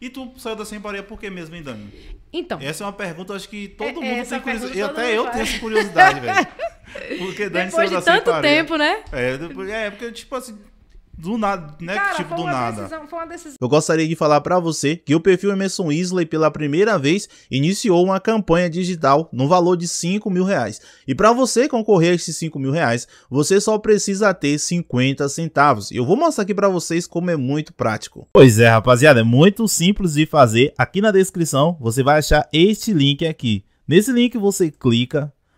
E tu saiu da Sem por que mesmo, hein, Dani? Então. Essa é uma pergunta, acho que todo é, mundo é tem curiosidade. e Até eu faz. tenho essa curiosidade, velho. Porque Dani depois saiu de da tanto Sem tanto tempo, né? É, depois, é, porque, tipo assim, do nada, né? Cara, tipo, do nada. Decisão, foi uma decisão. Eu gostaria de falar para você que o perfil Emerson Isley, pela primeira vez, iniciou uma campanha digital no valor de 5 mil reais. E para você concorrer a esses 5 mil reais, você só precisa ter 50 centavos. Eu vou mostrar aqui para vocês como é muito prático. Pois é, rapaziada, é muito simples de fazer. Aqui na descrição você vai achar este link aqui. Nesse link você clica,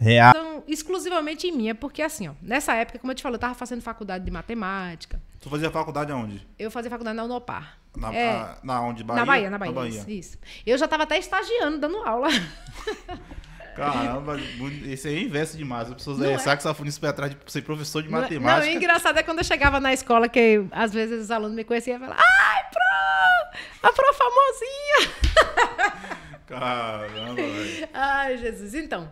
real. Então, exclusivamente em minha, porque assim, ó, nessa época, como eu te falei, eu tava fazendo faculdade de matemática. Tu fazia faculdade aonde? Eu fazia faculdade na Unopar. Na, é, a, na onde? Bahia? Na Bahia, na Bahia. Na Bahia. Isso, isso, Eu já tava até estagiando, dando aula. Caramba, esse aí é inverso demais. As pessoas é, é. saxofonista para trás de ser professor de é. matemática. Não, o engraçado é quando eu chegava na escola, que às vezes os alunos me conheciam e falavam, ai, pro! A pro famosinha! Caramba, velho. Ai, Jesus. Então,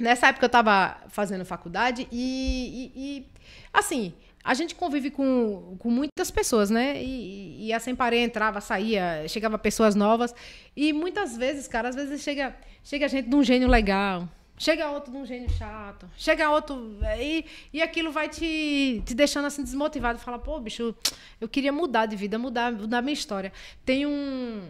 Nessa época eu estava fazendo faculdade e, e, e, assim, a gente convive com, com muitas pessoas, né? E, e a Sem Parei entrava, saía, chegava pessoas novas. E muitas vezes, cara, às vezes chega, chega gente de um gênio legal, chega outro de um gênio chato, chega outro. É, e, e aquilo vai te, te deixando assim desmotivado. Fala, pô, bicho, eu queria mudar de vida, mudar, mudar minha história. Tem um,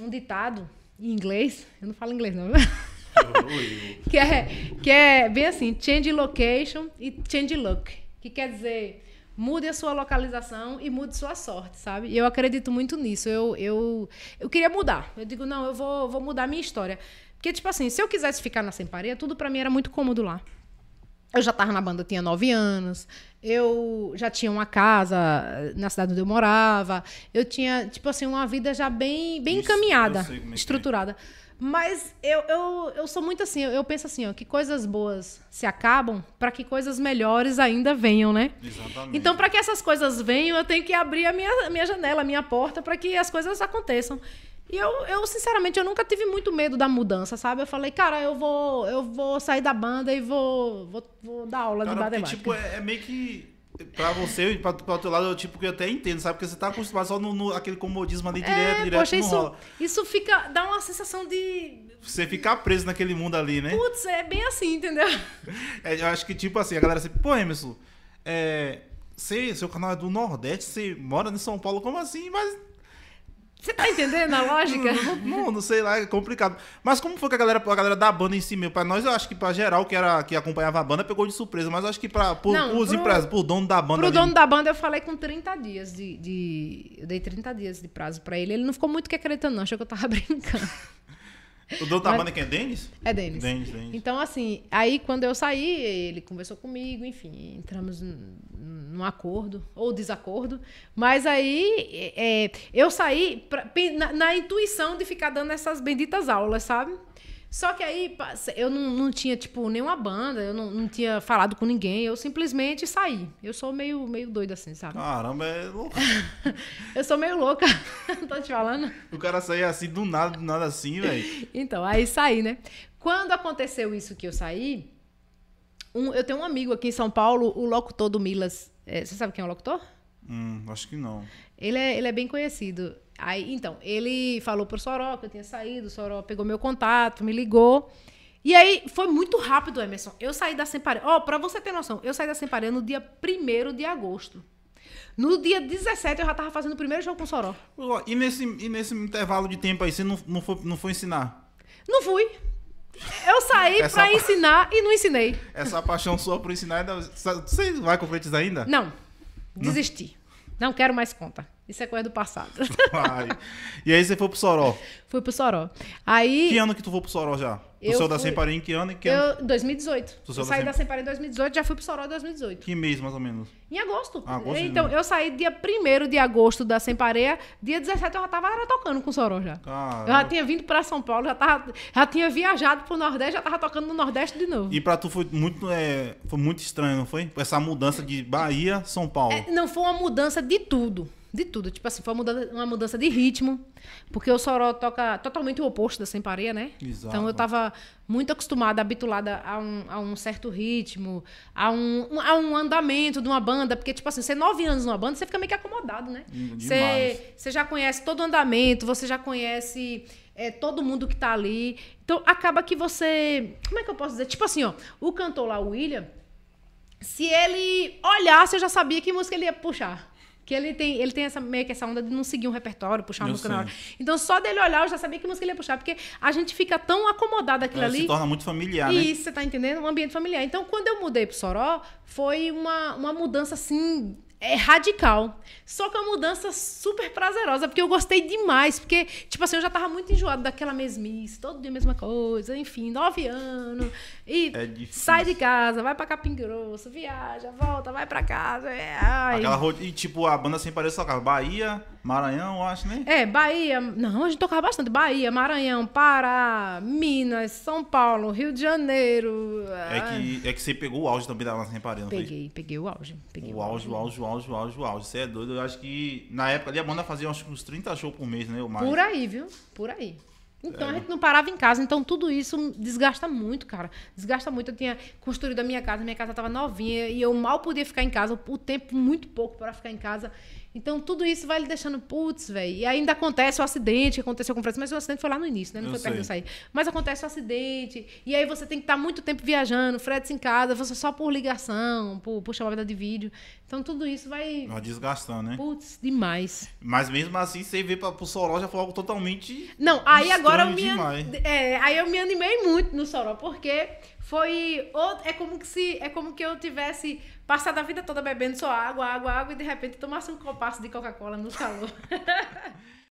um ditado em inglês, eu não falo inglês não, que, é, que é bem assim, change location e change look. Que quer dizer, mude a sua localização e mude sua sorte, sabe? E eu acredito muito nisso. Eu, eu, eu queria mudar. Eu digo, não, eu vou, vou mudar a minha história. Porque, tipo assim, se eu quisesse ficar na Sem tudo para mim era muito cômodo lá. Eu já tava na banda, tinha nove anos. Eu já tinha uma casa eh, na cidade onde eu morava. Eu tinha, tipo assim, uma vida já bem, bem Isso, encaminhada, é é. estruturada. Mas eu, eu, eu sou muito assim, eu penso assim, ó, que coisas boas se acabam para que coisas melhores ainda venham, né? Exatamente. Então, para que essas coisas venham, eu tenho que abrir a minha, minha janela, a minha porta, para que as coisas aconteçam. E eu, eu, sinceramente, eu nunca tive muito medo da mudança, sabe? Eu falei, cara, eu vou, eu vou sair da banda e vou, vou, vou dar aula cara, de Porque, tipo, é, é meio que Pra você, e pra teu lado, eu, tipo, que eu até entendo, sabe? Porque você tá acostumado só no, no aquele comodismo ali direto, é, direto, poxa, não isso, rola. Isso fica, dá uma sensação de... Você ficar preso naquele mundo ali, né? Putz, é bem assim, entendeu? É, eu acho que, tipo assim, a galera sempre, pô, Emerson, é, você, seu canal é do Nordeste, você mora em São Paulo, como assim? Mas você tá entendendo a lógica? não, não, não, sei lá, é complicado. Mas como foi que a galera, a galera da banda em si mesmo? Pra nós, eu acho que pra geral que, era, que acompanhava a banda, pegou de surpresa. Mas eu acho que pra, por, não, os pro, por dono da banda. Pro ali... dono da banda, eu falei com 30 dias de, de. Eu dei 30 dias de prazo pra ele. Ele não ficou muito que acreditando, não. Achou que eu tava brincando. O dono Tabana banda quem é Denis? É Denis. Denis, Denis. Então, assim, aí quando eu saí, ele conversou comigo, enfim, entramos num acordo ou desacordo. Mas aí é, é eu saí pra, na, na intuição de ficar dando essas benditas aulas, sabe? Só que aí eu não, não tinha, tipo, nenhuma banda, eu não, não tinha falado com ninguém, eu simplesmente saí. Eu sou meio, meio doida assim, sabe? Caramba, é louca. eu sou meio louca, tô te falando. O cara saía assim do nada, do nada assim, velho. então, aí saí, né? Quando aconteceu isso que eu saí, um, eu tenho um amigo aqui em São Paulo, o locutor do Milas. É, você sabe quem é o locutor? Hum, acho que não. Ele é, ele é bem conhecido. Aí, então, ele falou pro Soró que eu tinha saído, o Soró pegou meu contato, me ligou. E aí, foi muito rápido, Emerson. Eu saí da Semparé. Ó, oh, pra você ter noção, eu saí da Semparé no dia 1 de agosto. No dia 17 eu já tava fazendo o primeiro jogo com o Soró. E nesse, e nesse intervalo de tempo aí, você não, não, foi, não foi ensinar? Não fui. Eu saí Essa pra pa... ensinar e não ensinei. Essa paixão sua por ensinar, você vai concretizar ainda? Não. Desisti. Não, não quero mais conta. Isso é coisa do passado. Ai. E aí você foi pro Soró? Fui pro Soró. Aí... Que ano que tu foi pro Soró já? Tu eu saiu da Semparim em que ano? Em que ano? Eu, 2018. Tu eu saí da, da Semparim em 2018, já fui pro Soró em 2018. Que mês, mais ou menos? Em agosto. Ah, agosto então, eu saí dia 1 de agosto da Sempareia, dia 17 eu já tava era, tocando com o Soró já. Caramba. Eu já tinha vindo pra São Paulo, já, tava, já tinha viajado pro Nordeste, já tava tocando no Nordeste de novo. E pra tu foi muito, é, foi muito estranho, não foi? Essa mudança de Bahia, São Paulo. É, não, foi uma mudança de tudo de tudo. Tipo assim, foi uma mudança, uma mudança de ritmo, porque o Soró toca totalmente o oposto da Sem Pareia, né? Exato. Então eu estava muito acostumada, habituada a um, a um certo ritmo, a um, a um andamento de uma banda, porque, tipo assim, você é nove anos numa banda, você fica meio que acomodado, né? Hum, você, você já conhece todo o andamento, você já conhece é, todo mundo que está ali. Então acaba que você. Como é que eu posso dizer? Tipo assim, ó, o cantor lá, o William, se ele olhasse, eu já sabia que música ele ia puxar. Que ele tem, ele tem essa, meio que essa onda de não seguir um repertório, puxar uma eu música sei. na hora. Então, só dele olhar, eu já sabia que música ele ia puxar, porque a gente fica tão acomodado aquilo é, ali. Se torna muito familiar, e né? Isso, você tá entendendo? Um ambiente familiar. Então, quando eu mudei pro Soró, foi uma, uma mudança assim é radical. Só que é uma mudança super prazerosa, porque eu gostei demais, porque, tipo assim, eu já tava muito enjoado daquela mesmice, todo dia a mesma coisa, enfim, nove anos, e é sai de casa, vai pra Capim Grosso, viaja, volta, vai pra casa, é, ai. Aquela ro... E, tipo, a banda sem parecer tocava Bahia, Maranhão, eu acho, né? É, Bahia, não, a gente tocava bastante, Bahia, Maranhão, Pará, Minas, São Paulo, Rio de Janeiro. É, que, é que você pegou o auge também da banda sem parecer, não Peguei, peguei o auge. Peguei o, o auge, o auge, o auge auge, o auge, o auge. Você é doido. Eu acho que na época ali a banda fazia acho, uns 30 shows por mês, né? mais. Por aí, viu? Por aí. Então é. a né? gente não parava em casa. Então tudo isso desgasta muito, cara. Desgasta muito. Eu tinha construído a minha casa, minha casa estava novinha e eu mal podia ficar em casa, o tempo muito pouco para ficar em casa. Então, tudo isso vai lhe deixando, putz, velho. E ainda acontece o acidente, que aconteceu com o Francisco, mas o acidente foi lá no início, né? Não eu foi perto de sair. Mas acontece o acidente, e aí você tem que estar muito tempo viajando, Fred em casa, você só por ligação, por, por chamada de vídeo. Então, tudo isso vai. Vai desgastando, né? Putz, demais. Mas mesmo assim, você vê pra, pro Soró já foi algo totalmente. Não, aí agora eu me. An... É, aí eu me animei muito no Soró, porque foi é como que se é como que eu tivesse passado a vida toda bebendo só água, água, água e de repente tomasse um copaço de Coca-Cola no calor.